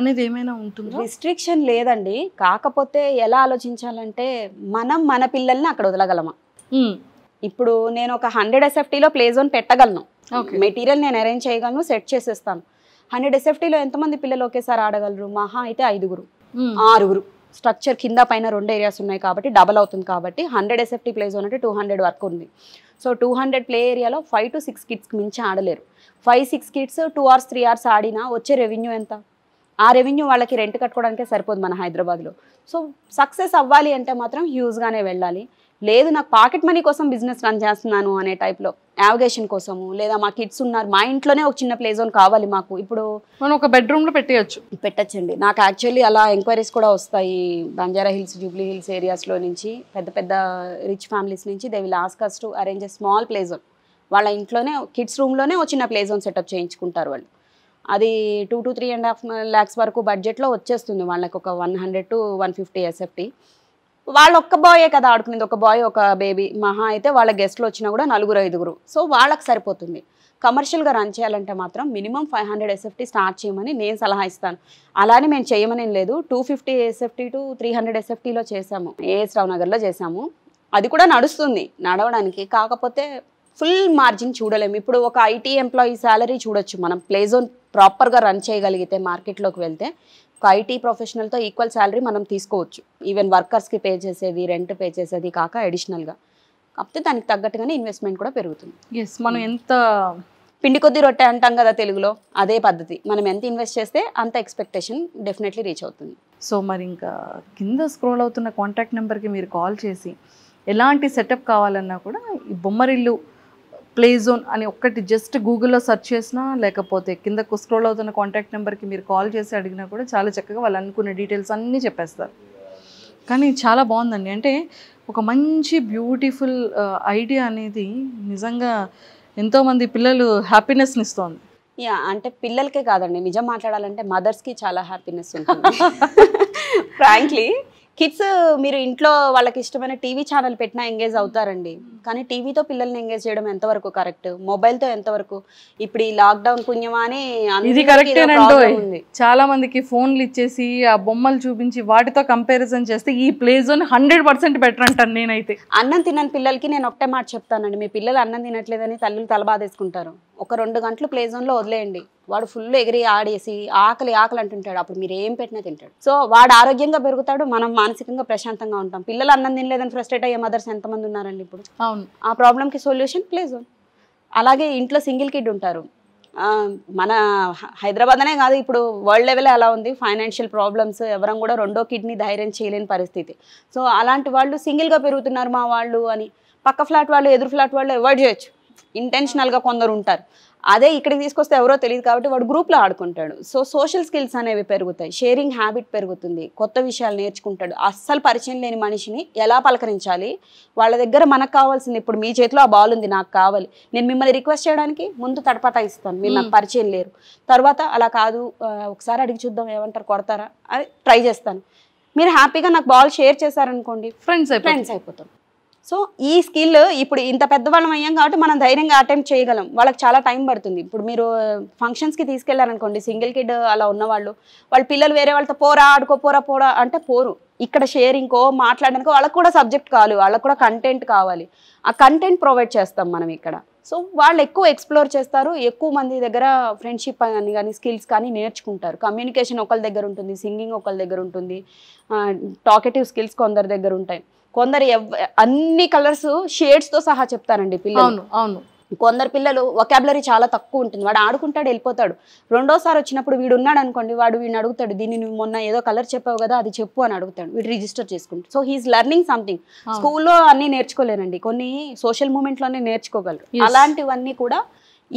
అనేది ఏమైనా ఉంటుంది రిస్ట్రిక్షన్ లేదండి కాకపోతే ఎలా ఆలోచించాలంటే మనం మన పిల్లల్ని అక్కడ వదలగలమా hmm. ఇప్పుడు నేను ఒక హండ్రెడ్ ఎస్ఎఫ్టీలో ప్లే జోన్ పెట్టగలను మెటీరియల్ నేను అరేంజ్ చేయగలను సెట్ చేసేస్తాను హండ్రెడ్ ఎస్ఎఫ్టీలో ఎంతమంది పిల్లలు ఒకేసారి ఆడగలరు మహా అయితే ఐదుగురు ఆరుగురు స్ట్రక్చర్ కింద పైన రెండు ఏరియాస్ ఉన్నాయి కాబట్టి డబల్ అవుతుంది కాబట్టి హండ్రెడ్ ఎస్ఎఫ్టీ ప్లే జోన్ అంటే టూ హండ్రెడ్ వరకు ఉంది సో టూ హండ్రెడ్ ప్లే ఏరియాలో ఫైవ్ టు సిక్స్ కిడ్స్కి మించి ఆడలేరు five six kids two hours three hours ఆడినా వచ్చే రెవెన్యూ ఎంత ఆ రెవెన్యూ వాళ్ళకి రెంట్ కట్టుకోవడానికే సరిపోదు మన హైదరాబాద్లో సో సక్సెస్ అవ్వాలి అంటే మాత్రం హ్యూజ్గానే వెళ్ళాలి లేదు నాకు పాకెట్ మనీ కోసం బిజినెస్ రన్ చేస్తున్నాను అనే టైప్లో యావగేషన్ కోసము లేదా మా కిడ్స్ ఉన్నారు మా ఇంట్లోనే ఒక చిన్న ప్లే జోన్ కావాలి మాకు ఇప్పుడు మనం ఒక బెడ్రూమ్లో పెట్టేయచ్చు పెట్టచ్చండి నాకు యాక్చువల్లీ అలా ఎంక్వైరీస్ కూడా వస్తాయి బంజారా హిల్స్ జూబ్లీ హిల్స్ ఏరియాస్లో నుంచి పెద్ద పెద్ద రిచ్ ఫ్యామిలీస్ నుంచి they will ask us to arrange small play zone వాళ్ళ ఇంట్లోనే కిడ్స్ రూమ్లోనే ఒక చిన్న ప్లే జోన్ సెటప్ చేయించుకుంటారు వాళ్ళు అది two to three and half lakhs వరకు బడ్జెట్లో వచ్చేస్తుంది వాళ్ళకి ఒక one hundred to one fifty SFT వాళ్ళ ఒక్క బాయే కదా ఆడుకునేది ఒక బాయ్ ఒక బేబీ మహా అయితే వాళ్ళ గెస్ట్లు వచ్చినా కూడా నలుగురు ఐదుగురు సో వాళ్ళకి సరిపోతుంది కమర్షియల్గా రన్ చేయాలంటే మాత్రం minimum five hundred SFT start చేయమని నేను సలహా ఇస్తాను అలానే మేము చేయమని లేదు two fifty SFT to three hundred ఎస్ఎఫ్టీలో చేశాము ఏఎస్ రావు నగర్లో చేసాము అది కూడా నడుస్తుంది నడవడానికి కాకపోతే ఫుల్ మార్జిన్ చూడలేము ఇప్పుడు ఒక ఐటీ ఎంప్లాయీ శాలరీ చూడొచ్చు మనం ప్లేజోన్ ప్రాపర్గా రన్ చేయగలిగితే మార్కెట్లోకి వెళ్తే ఒక ఐటీ ప్రొఫెషనల్తో ఈక్వల్ శాలరీ మనం తీసుకోవచ్చు ఈవెన్ వర్కర్స్కి పే చేసేది రెంట్ పే చేసేది కాక అడిషనల్గా కాకపోతే దానికి తగ్గట్టుగానే ఇన్వెస్ట్మెంట్ కూడా పెరుగుతుంది ఎస్ మనం hmm. ఎంత పిండి కొద్ది రొట్టె అంటాం కదా తెలుగులో అదే పద్ధతి మనం ఎంత ఇన్వెస్ట్ చేస్తే అంత ఎక్స్పెక్టేషన్ డెఫినెట్లీ రీచ్ అవుతుంది సో మరి ఇంకా కింద స్క్రోల్ అవుతున్న కాంటాక్ట్ నెంబర్కి మీరు కాల్ చేసి ఎలాంటి సెటప్ కావాలన్నా కూడా ఈ బొమ్మరిల్లు ప్లే జోన్ అని ఒక్కటి జస్ట్ గూగుల్లో సెర్చ్ చేసినా లేకపోతే కిందకు స్క్రోల్ అవుతున్న కాంటాక్ట్ నెంబర్కి మీరు కాల్ చేసి అడిగినా కూడా చాలా చక్కగా వాళ్ళు అనుకున్న డీటెయిల్స్ అన్నీ చెప్పేస్తారు కానీ చాలా బాగుందండి అంటే ఒక మంచి బ్యూటిఫుల్ ఐడియా uh, అనేది నిజంగా ఎంతోమంది పిల్లలు హ్యాపీనెస్ని ఇస్తోంది యా అంటే పిల్లలకే కాదండి నిజం మాట్లాడాలంటే మదర్స్కి చాలా హ్యాపీనెస్ ఉంటుంది ఫ్రాంక్లీ కిడ్స్ మీరు ఇంట్లో వాళ్ళకి ఇష్టమైన టీవీ ఛానల్ పెట్టినా ఎంగేజ్ అవుతారండి కానీ టీవీతో పిల్లల్ని ఎంగేజ్ చేయడం ఎంతవరకు కరెక్ట్ మొబైల్తో ఎంతవరకు ఇప్పుడు ఈ లాక్డౌన్ పుణ్యమా అని ఇది కరెక్టేనండి చాలా మందికి ఫోన్లు ఇచ్చేసి ఆ బొమ్మలు చూపించి వాటితో కంపారిజన్ చేస్తే ఈ play zone hundred percent better అంటాను నేనైతే అన్నం తినని పిల్లలకి నేను ఒకటే మాట చెప్తానండి మీ పిల్లలు అన్నం తినట్లేదని తల్లులు తలబాదేసుకుంటారు ఒక రెండు గంటలు ప్లే జోన్లో వదిలేయండి వాడు ఫుల్ ఎగిరి ఆడేసి ఆకలి ఆకలి అంటుంటాడు అప్పుడు మీరు ఏం పెట్టినా తింటాడు సో వాడు ఆరోగ్యంగా పెరుగుతాడు మనం మానసికంగా ప్రశాంతంగా ఉంటాం పిల్లలు అన్నం తినలేదని ఫ్రస్ట్రేట్ అయ్యే మదర్స్ ఎంతమంది ఉన్నారండి ఇప్పుడు అవును ఆ ప్రాబ్లంకి సొల్యూషన్ ప్లే జోన్ అలాగే ఇంట్లో సింగిల్ కిడ్ ఉంటారు మన హైదరాబాద్ అనే కాదు ఇప్పుడు వరల్డ్ లెవెల్ అలా ఉంది ఫైనాన్షియల్ ప్రాబ్లమ్స్ ఎవరం కూడా రెండో కిడ్నీ ధైర్యం చేయలేని పరిస్థితి సో అలాంటి వాళ్ళు సింగిల్గా పెరుగుతున్నారు మా వాళ్ళు అని పక్క ఫ్లాట్ వాళ్ళు ఎదురు ఫ్లాట్ వాళ్ళు అవాయిడ్ చేయొచ్చు ఇంటెన్షనల్గా కొందరు ఉంటారు అదే ఇక్కడికి తీసుకొస్తే ఎవరో తెలియదు కాబట్టి వాడు గ్రూప్లో ఆడుకుంటాడు సో సోషల్ స్కిల్స్ అనేవి పెరుగుతాయి షేరింగ్ హ్యాబిట్ పెరుగుతుంది కొత్త విషయాలు నేర్చుకుంటాడు అస్సలు పరిచయం లేని మనిషిని ఎలా పలకరించాలి వాళ్ళ దగ్గర మనకు కావాల్సింది ఇప్పుడు మీ చేతిలో ఆ బాల్ ఉంది నాకు కావాలి నేను మిమ్మల్ని రిక్వెస్ట్ చేయడానికి ముందు తడపటా ఇస్తాను మీరు నాకు పరిచయం లేరు తర్వాత అలా కాదు ఒకసారి అడిగి చూద్దాం ఏమంటారు కొడతారా అని ట్రై చేస్తాను మీరు హ్యాపీగా నాకు బాల్ షేర్ చేశారనుకోండి ఫ్రెండ్స్ ఫ్రెండ్స్ అయిపోతాం సో ఈ స్కిల్ ఇప్పుడు ఇంత పెద్దవాళ్ళం అయ్యాం కాబట్టి మనం ధైర్యంగా అటెంప్ట్ చేయగలం వాళ్ళకి చాలా టైం పడుతుంది ఇప్పుడు మీరు ఫంక్షన్స్కి తీసుకెళ్ళారనుకోండి సింగిల్ కిడ్ అలా ఉన్నవాళ్ళు వాళ్ళ పిల్లలు వేరే వాళ్ళతో పోరా ఆడుకో పోరా పోరా అంటే పోరు ఇక్కడ షేరింగ్కో మాట్లాడడానికో వాళ్ళకు కూడా సబ్జెక్ట్ కావాలి వాళ్ళకు కూడా కంటెంట్ కావాలి ఆ కంటెంట్ ప్రొవైడ్ చేస్తాం మనం ఇక్కడ సో వాళ్ళు ఎక్కువ ఎక్స్ప్లోర్ చేస్తారు ఎక్కువ మంది దగ్గర ఫ్రెండ్షిప్ అని కానీ స్కిల్స్ కానీ నేర్చుకుంటారు కమ్యూనికేషన్ ఒకళ్ళ దగ్గర ఉంటుంది సింగింగ్ ఒకళ్ళ దగ్గర ఉంటుంది టాకెటివ్ స్కిల్స్ కొందరి దగ్గర ఉంటాయి కొందరు అన్ని కలర్స్ షేడ్స్ తో సహా చెప్తారండి పిల్లలు అవును కొందరు పిల్లలు వొకాబులరీ చాలా తక్కువ ఉంటుంది వాడు ఆడుకుంటాడు వెళ్ళిపోతాడు రెండోసారి వచ్చినప్పుడు వీడు ఉన్నాడు అనుకోండి వాడు వీడిని అడుగుతాడు దీన్ని నువ్వు మొన్న ఏదో కలర్ చెప్పావు కదా అది చెప్పు అని అడుగుతాడు వీడు రిజిస్టర్ చేసుకుంటాడు సో హీఈస్ లెర్నింగ్ సంథింగ్ స్కూల్లో అన్ని నేర్చుకోలేనండి కొన్ని సోషల్ మూమెంట్లోనే నేర్చుకోగలరు అలాంటివన్నీ కూడా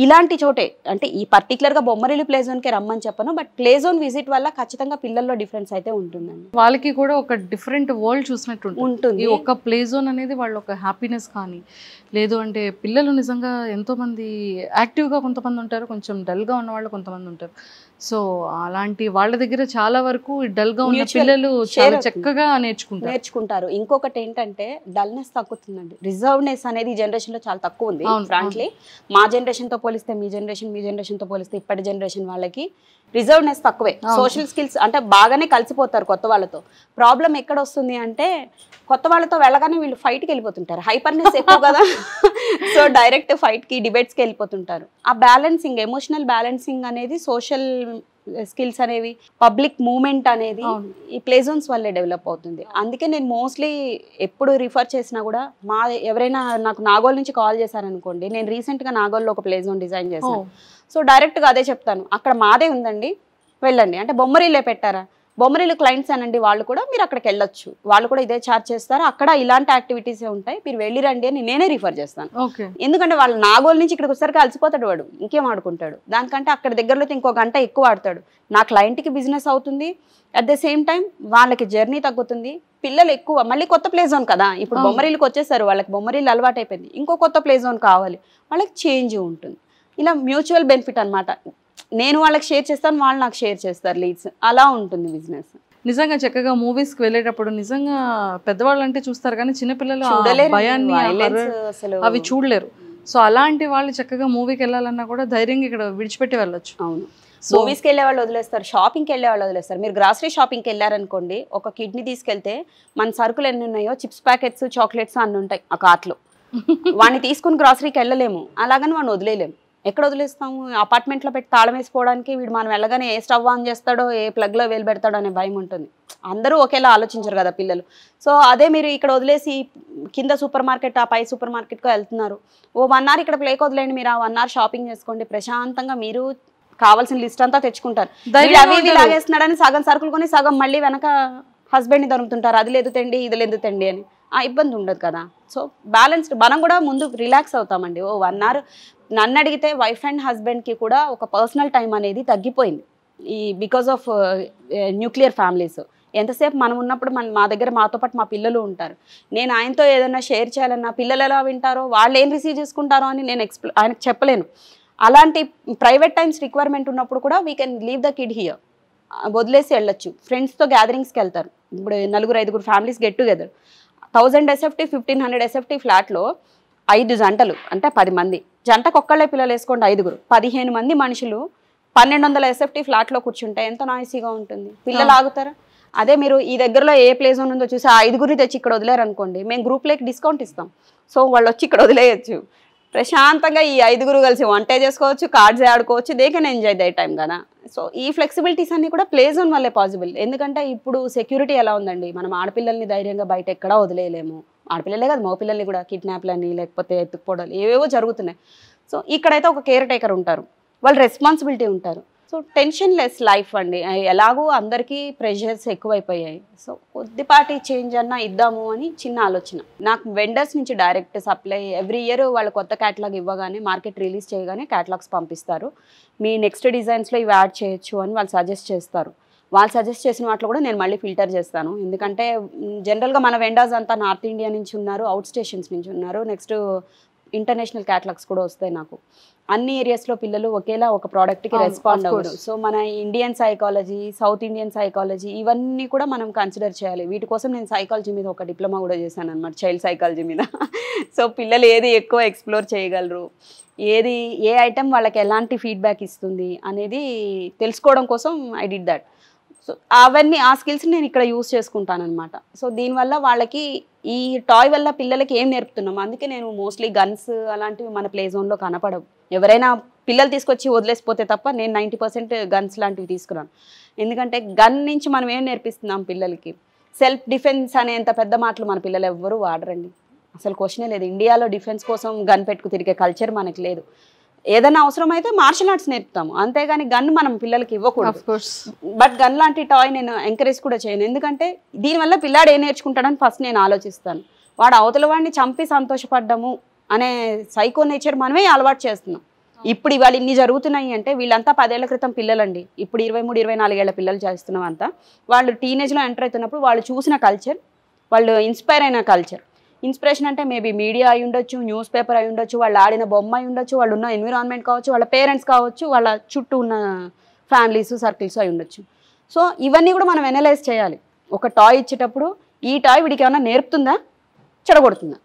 ఇలాంటి చోటే అంటే ఈ పర్టికులర్గా బొమ్మరిల్లు ప్లే జోన్కే రమ్మని చెప్పను బట్ ప్లే జోన్ విజిట్ వల్ల ఖచ్చితంగా పిల్లల్లో డిఫరెన్స్ అయితే ఉంటుందండి వాళ్ళకి కూడా ఒక డిఫరెంట్ వరల్డ్ చూసినట్టు ఉంటుంది ఒక ప్లే జోన్ అనేది వాళ్ళు ఒక హ్యాపీనెస్ కానీ లేదు అంటే పిల్లలు నిజంగా ఎంతోమంది యాక్టివ్గా కొంతమంది ఉంటారు కొంచెం డల్గా ఉన్నవాళ్ళు కొంతమంది ఉంటారు సో అలాంటి వాళ్ళ దగ్గర చాలా వరకు గా ఉన్న పిల్లలు చాలా చక్కగా నేర్చుకుంటారు నేర్చుకుంటారు ఇంకొకటి ఏంటంటే డల్నెస్ తగ్గుతుందండి రిజర్వ్నెస్ అనేది ఈ లో చాలా తక్కువ ఉంది ఫ్రాంక్లీ మా జనరేషన్ తో పోలిస్తే మీ జనరేషన్ మీ జనరేషన్ తో పోలిస్తే ఇప్పటి జనరేషన్ వాళ్ళకి రిజర్వ్నెస్ తక్కువే సోషల్ స్కిల్స్ అంటే బాగానే కలిసిపోతారు కొత్త వాళ్ళతో ప్రాబ్లం ఎక్కడ వస్తుంది అంటే కొత్త వాళ్ళతో వెళ్ళగానే వీళ్ళు ఫైట్కి వెళ్ళిపోతుంటారు హైపర్నెస్ ఎక్కువ కదా సో డైరెక్ట్ ఫైట్కి డిబేట్స్కి వెళ్ళిపోతుంటారు ఆ బ్యాలెన్సింగ్ ఎమోషనల్ బ్యాలెన్సింగ్ అనేది సోషల్ స్కిల్స్ అనేవి పబ్లిక్ మూమెంట్ అనేది ఈ ప్లే జోన్స్ వల్లే డెవలప్ అవుతుంది అందుకే నేను మోస్ట్లీ ఎప్పుడు రిఫర్ చేసినా కూడా మా ఎవరైనా నాకు నాగోల్ నుంచి కాల్ చేశారనుకోండి నేను రీసెంట్గా నాగోల్లో ఒక ప్లే జోన్ డిజైన్ చేశాను సో డైరెక్ట్గా అదే చెప్తాను అక్కడ మాదే ఉందండి వెళ్ళండి అంటే బొమ్మరీలే పెట్టారా బొమ్మరిలు క్లయింట్స్ అనండి వాళ్ళు కూడా మీరు అక్కడికి వెళ్ళొచ్చు వాళ్ళు కూడా ఇదే చార్జ్ చేస్తారు అక్కడ ఇలాంటి యాక్టివిటీస్ ఉంటాయి మీరు వెళ్ళిరండి అని నేనే రిఫర్ చేస్తాను ఎందుకంటే వాళ్ళు నాగోల్ నుంచి ఇక్కడికి వస్తారు కలిసిపోతాడు వాడు ఇంకేం ఆడుకుంటాడు దానికంటే అక్కడ దగ్గరలో ఇంకో గంట ఎక్కువ ఆడతాడు నా క్లయింట్కి బిజినెస్ అవుతుంది అట్ ద సేమ్ టైం వాళ్ళకి జర్నీ తగ్గుతుంది పిల్లలు ఎక్కువ మళ్ళీ కొత్త ప్లే జోన్ కదా ఇప్పుడు బొమ్మరీలకు వచ్చేసారు వాళ్ళకి బొమ్మరీలు అలవాటు అయిపోయింది ఇంకో కొత్త ప్లే జోన్ కావాలి వాళ్ళకి చేంజ్ ఉంటుంది ఇలా మ్యూచువల్ బెనిఫిట్ అనమాట నేను వాళ్ళకి షేర్ చేస్తాను వాళ్ళు నాకు షేర్ చేస్తారు లీడ్స్ అలా ఉంటుంది బిజినెస్ నిజంగా చక్కగా మూవీస్ కి వెళ్ళేటప్పుడు నిజంగా పెద్దవాళ్ళు అంటే చూస్తారు కానీ చిన్నపిల్లలు భయాన్ని అవి చూడలేరు సో అలాంటి వాళ్ళు చక్కగా మూవీకి వెళ్ళాలన్నా కూడా ధైర్యంగా ఇక్కడ విడిచిపెట్టి వెళ్ళొచ్చు అవును మూవీస్కి వెళ్ళే వాళ్ళు వదిలేస్తారు షాపింగ్కి వెళ్ళే వాళ్ళు వదిలేస్తారు మీరు గ్రాసరీ షాపింగ్కి వెళ్ళారనుకోండి ఒక కిడ్నీ తీసుకెళ్తే మన సరుకులు ఎన్ని ఉన్నాయో చిప్స్ ప్యాకెట్స్ చాక్లెట్స్ అన్నీ ఉంటాయి ఆ కార్ట్లో వాడిని తీసుకుని గ్రాసరీకి వెళ్ళలేము అలాగని వాడిని వదిలేయలేము ఎక్కడ వదిలేస్తాము అపార్ట్మెంట్లో పెట్టి తాళం వేసుకోవడానికి వీడు మనం వెళ్ళగానే ఏ స్టవ్ ఆన్ చేస్తాడో ఏ ప్లగ్లో వేలు పెడతాడో అనే భయం ఉంటుంది అందరూ ఒకేలా ఆలోచించరు కదా పిల్లలు సో అదే మీరు ఇక్కడ వదిలేసి కింద సూపర్ మార్కెట్ ఆ పై సూపర్ మార్కెట్కి వెళ్తున్నారు ఓ వన్ అవర్ ఇక్కడ ప్లేక్ వదిలేండి మీరు ఆ వన్ అవర్ షాపింగ్ చేసుకోండి ప్రశాంతంగా మీరు కావాల్సిన లిస్ట్ అంతా తెచ్చుకుంటారు లాగేస్తున్నాడని సగం సరుకులు కొని సగం మళ్ళీ వెనక హస్బెండ్ని దొరుకుతుంటారు అది లేదు తండి ఇది లేదు తండి అని ఇబ్బంది ఉండదు కదా సో బ్యాలెన్స్డ్ మనం కూడా ముందు రిలాక్స్ అవుతామండి ఓ వన్ అవర్ నన్ను అడిగితే వైఫ్ అండ్ హస్బెండ్కి కూడా ఒక పర్సనల్ టైం అనేది తగ్గిపోయింది ఈ బికాస్ ఆఫ్ న్యూక్లియర్ ఫ్యామిలీస్ ఎంతసేపు మనం ఉన్నప్పుడు మన మా దగ్గర మాతో పాటు మా పిల్లలు ఉంటారు నేను ఆయనతో ఏదైనా షేర్ చేయాలన్నా పిల్లలు ఎలా వింటారో వాళ్ళు ఏం రిసీవ్ చేసుకుంటారో అని నేను ఎక్స్ప్ ఆయనకు చెప్పలేను అలాంటి ప్రైవేట్ టైమ్స్ రిక్వైర్మెంట్ ఉన్నప్పుడు కూడా we can leave the kid here వదిలేసి వెళ్ళొచ్చు ఫ్రెండ్స్తో గ్యాదరింగ్స్కి వెళ్తారు ఇప్పుడు నలుగురు ఐదుగురు families get together thousand SFT fifteen hundred SFT ఫ్లాట్లో ఐదు జంటలు అంటే పది మంది జంటకు ఒక్కళ్ళే పిల్లలు వేసుకోండి ఐదుగురు పదిహేను మంది మనుషులు పన్నెండు వందల ఎస్ఎఫ్టీ ఫ్లాట్లో కూర్చుంటే ఎంత నాయిసీగా ఉంటుంది పిల్లలు ఆగుతారా అదే మీరు ఈ దగ్గరలో ఏ ప్లేస్ ఉందో చూసి ఆ ఐదుగురిని తెచ్చి ఇక్కడ వదిలేరు అనుకోండి మేము గ్రూప్లోకి డిస్కౌంట్ ఇస్తాం సో వాళ్ళు వచ్చి ఇక్కడ వదిలేయచ్చు ప్రశాంతంగా ఈ ఐదుగురు కలిసి వంటే చేసుకోవచ్చు కార్డ్స్ ఆడుకోవచ్చు they can enjoy their time కదా సో ఈ ఫ్లెక్సిబిలిటీస్ అన్నీ కూడా ప్లే జోన్ వల్లే పాసిబుల్ ఎందుకంటే ఇప్పుడు సెక్యూరిటీ ఎలా ఉందండి మనం ఆడపిల్లల్ని ధైర్యంగా బయట ఎక్కడా వదిలేయలేము ఆడపిల్లలే కాదు మగపిల్లల్ని కూడా కిడ్నాప్లని లేకపోతే ఎత్తుకుపోవడాలు ఏవేవో జరుగుతున్నాయి సో ఇక్కడైతే ఒక కేర్ టేకర్ ఉంటారు వాళ్ళు రెస్పాన్సిబిలిటీ ఉంటారు సో టెన్షన్ లెస్ లైఫ్ అండి ఎలాగో అందరికీ ప్రెషర్స్ ఎక్కువైపోయాయి సో కొద్దిపాటి చేంజ్ అన్నా ఇద్దాము అని చిన్న ఆలోచన నాకు వెండర్స్ నుంచి డైరెక్ట్ సప్లై ఎవ్రీ ఇయర్ వాళ్ళు కొత్త క్యాటలాగ్ ఇవ్వగానే మార్కెట్ రిలీజ్ చేయగానే క్యాటలాగ్స్ పంపిస్తారు మీ నెక్స్ట్ డిజైన్స్లో ఇవి యాడ్ చేయొచ్చు అని వాళ్ళు సజెస్ట్ చేస్తారు వాళ్ళు సజెస్ట్ చేసిన వాటిలో కూడా నేను మళ్ళీ ఫిల్టర్ చేస్తాను ఎందుకంటే జనరల్గా మన వెండర్స్ అంతా నార్త్ ఇండియా నుంచి ఉన్నారు అవుట్ స్టేషన్స్ నుంచి ఉన్నారు నెక్స్ట్ ఇంటర్నేషనల్ క్యాటలాగ్స్ కూడా వస్తాయి నాకు అన్ని ఏరియాస్లో పిల్లలు ఒకేలా ఒక ప్రోడక్ట్కి రెస్పాండ్ అవ్వరు సో మన Indian psychology South Indian psychology ఇవన్నీ కూడా మనం కన్సిడర్ చేయాలి వీటి కోసం నేను సైకాలజీ మీద ఒక డిప్లొమా కూడా చేశాను అనమాట చైల్డ్ సైకాలజీ మీద సో పిల్లలు ఏది ఎక్కువ ఎక్స్ప్లోర్ చేయగలరు ఏది ఏ ఐటెం వాళ్ళకి ఎలాంటి ఫీడ్బ్యాక్ ఇస్తుంది అనేది తెలుసుకోవడం కోసం ఐ డిడ్ దట్ సో అవన్నీ ఆ స్కిల్స్ నేను ఇక్కడ యూజ్ చేసుకుంటానమాట సో దీనివల్ల వాళ్ళకి ఈ టాయ్ వల్ల పిల్లలకి ఏం నేర్పుతున్నాం అందుకే నేను మోస్ట్లీ గన్స్ అలాంటివి మన ప్లే జోన్లో కనపడవు ఎవరైనా పిల్లలు తీసుకొచ్చి వదిలేసిపోతే తప్ప నేను నైంటీ పర్సెంట్ గన్స్ లాంటివి తీసుకున్నాను ఎందుకంటే గన్ నుంచి మనం ఏం నేర్పిస్తున్నాం పిల్లలకి సెల్ఫ్ డిఫెన్స్ అనేంత పెద్ద మాటలు మన పిల్లలు ఎవ్వరూ వాడరండి అసలు క్వశ్చనే లేదు ఇండియాలో డిఫెన్స్ కోసం గన్ పెట్టుకు తిరిగే కల్చర్ మనకి లేదు ఏదైనా అవసరం అయితే మార్షల్ ఆర్ట్స్ నేర్పుతాము అంతేగాని గన్ మనం పిల్లలకి ఇవ్వకూడదు బట్ గన్ లాంటి టాయ్ నేను ఎంకరేజ్ కూడా చేయను ఎందుకంటే దీనివల్ల పిల్లాడు ఏం నేర్చుకుంటాడని ఫస్ట్ నేను ఆలోచిస్తాను వాడు అవతల వాడిని చంపి సంతోషపడ్డము అనే సైకో నేచర్ మనమే అలవాటు చేస్తున్నాం ఇప్పుడు ఇవాళ ఇన్ని జరుగుతున్నాయి అంటే వీళ్ళంతా పదేళ్ల క్రితం పిల్లలండి ఇప్పుడు ఇరవై మూడు ఇరవై నాలుగేళ్ల పిల్లలు చేస్తున్నాం అంతా వాళ్ళు టీనేజ్లో ఎంటర్ అవుతున్నప్పుడు వాళ్ళు చూసిన కల్చర్ వాళ్ళు ఇన్స్పైర్ అయిన కల్చర్ ఇన్స్పిరేషన్ అంటే మేబీ మీడియా అయి ఉండొచ్చు న్యూస్ పేపర్ అయి ఉండొచ్చు వాళ్ళు ఆడిన బొమ్మ అయి ఉండొచ్చు వాళ్ళు ఉన్న ఎన్విరాన్మెంట్ కావచ్చు వాళ్ళ పేరెంట్స్ కావచ్చు వాళ్ళ చుట్టూ ఉన్న ఫ్యామిలీస్ సర్కిల్స్ అయి ఉండొచ్చు సో ఇవన్నీ కూడా మనం ఎనలైజ్ చేయాలి ఒక టాయ్ ఇచ్చేటప్పుడు ఈ టాయ్ వీడికి ఏమైనా నేర్పుతుందా చెడగొడుతుందా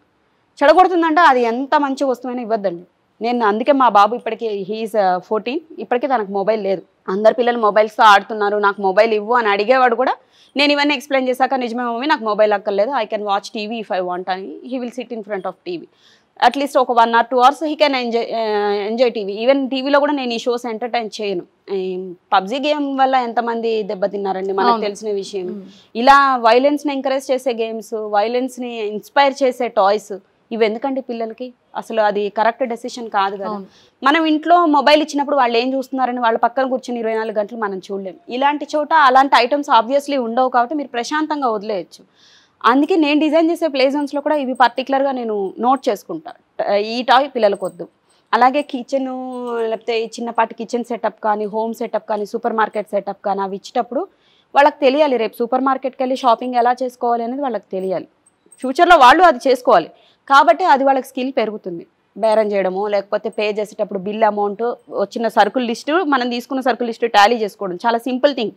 చెడగొడుతుందంటే అది ఎంత మంచి వస్తువైనా ఇవ్వద్దండి నేను అందుకే మా బాబు ఇప్పటికీ హీఈస్ ఫోర్టీన్ ఇప్పటికీ తనకు మొబైల్ లేదు అందరు పిల్లలు మొబైల్స్తో ఆడుతున్నారు నాకు మొబైల్ ఇవ్వు అని అడిగేవాడు కూడా నేను ఇవన్నీ ఎక్స్ప్లెయిన్ చేశాక నిజమే మమ్మీ నాకు మొబైల్ అక్కర్లేదు I can watch TV if I want అని he will sit in front of TV at least ఒక one or two hours he can enjoy enjoy TV even టీవీలో కూడా నేను ఈ షోస్ ఎంటర్టైన్ చేయను పబ్జి గేమ్ వల్ల ఎంతమంది దెబ్బతిన్నారండి మనకు తెలిసిన విషయం ఇలా వైలెన్స్ని ఎంకరేజ్ చేసే గేమ్స్ వైలెన్స్ని ఇన్స్పైర్ చేసే టాయ్స్ ఇవి ఎందుకండి పిల్లలకి అసలు అది కరెక్ట్ డెసిషన్ కాదు కదా మనం ఇంట్లో మొబైల్ ఇచ్చినప్పుడు వాళ్ళు ఏం చూస్తున్నారని వాళ్ళ పక్కన కూర్చొని ఇరవై నాలుగు గంటలు మనం చూడలేం ఇలాంటి చోట అలాంటి ఐటమ్స్ ఆబ్వియస్లీ ఉండవు కాబట్టి మీరు ప్రశాంతంగా వదిలేయచ్చు అందుకే నేను డిజైన్ చేసే ప్లే జోన్స్లో కూడా ఇవి పర్టికులర్గా నేను నోట్ చేసుకుంటాను ఈ టాయ్ పిల్లలకు వద్దు అలాగే కిచెన్ లేకపోతే చిన్నపాటి కిచెన్ సెటప్ కానీ హోమ్ సెటప్ కానీ సూపర్ మార్కెట్ సెటప్ కానీ అవి ఇచ్చేటప్పుడు వాళ్ళకి తెలియాలి రేపు సూపర్ మార్కెట్కి వెళ్ళి షాపింగ్ ఎలా చేసుకోవాలి అనేది వాళ్ళకి తెలియాలి ఫ్యూచర్లో వాళ్ళు అది చేసుకోవాలి కాబట్టి అది వాళ్ళకి స్కిల్ పెరుగుతుంది బేరం చేయడము లేకపోతే పే చేసేటప్పుడు బిల్ అమౌంట్ వచ్చిన సర్కుల్ లిస్టు మనం తీసుకున్న సర్కుల్ లిస్టు టాలీ చేసుకోవడం చాలా సింపుల్ థింగ్